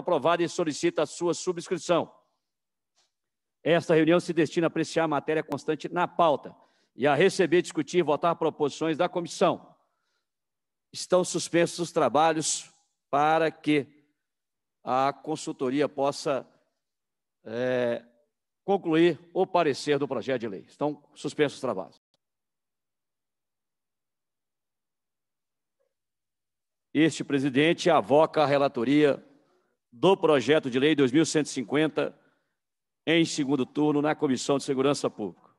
aprovada e solicita a sua subscrição. Esta reunião se destina a apreciar a matéria constante na pauta e a receber, discutir e votar proposições da comissão. Estão suspensos os trabalhos para que a consultoria possa é, concluir o parecer do projeto de lei. Estão suspensos os trabalhos. Este presidente avoca a relatoria do projeto de lei 2150 em segundo turno na Comissão de Segurança Pública.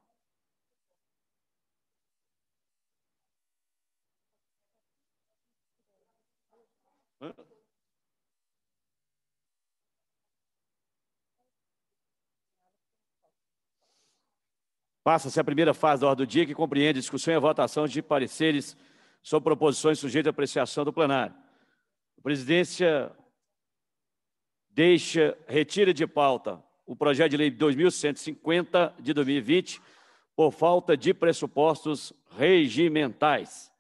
Passa-se a primeira fase da ordem do dia, que compreende discussão e votação de pareceres sobre proposições sujeitas à apreciação do plenário. A presidência deixa, retira de pauta o projeto de lei 2150 de 2020 por falta de pressupostos regimentais.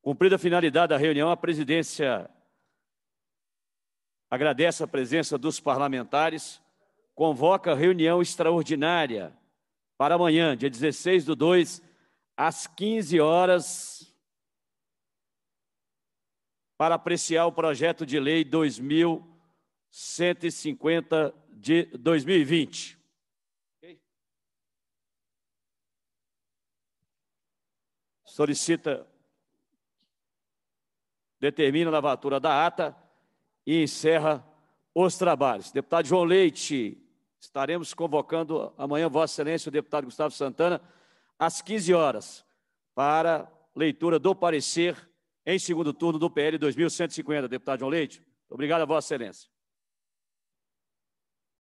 Cumprida a finalidade da reunião, a presidência agradece a presença dos parlamentares convoca reunião extraordinária para amanhã, dia 16 do 2, às 15 horas, para apreciar o projeto de lei 2150 de 2020. Solicita, determina a lavatura da ata e encerra os trabalhos. Deputado João Leite, Estaremos convocando amanhã, Vossa Excelência, o deputado Gustavo Santana, às 15 horas, para leitura do parecer em segundo turno do PL 2150. Deputado João Leite, obrigado a Vossa Excelência.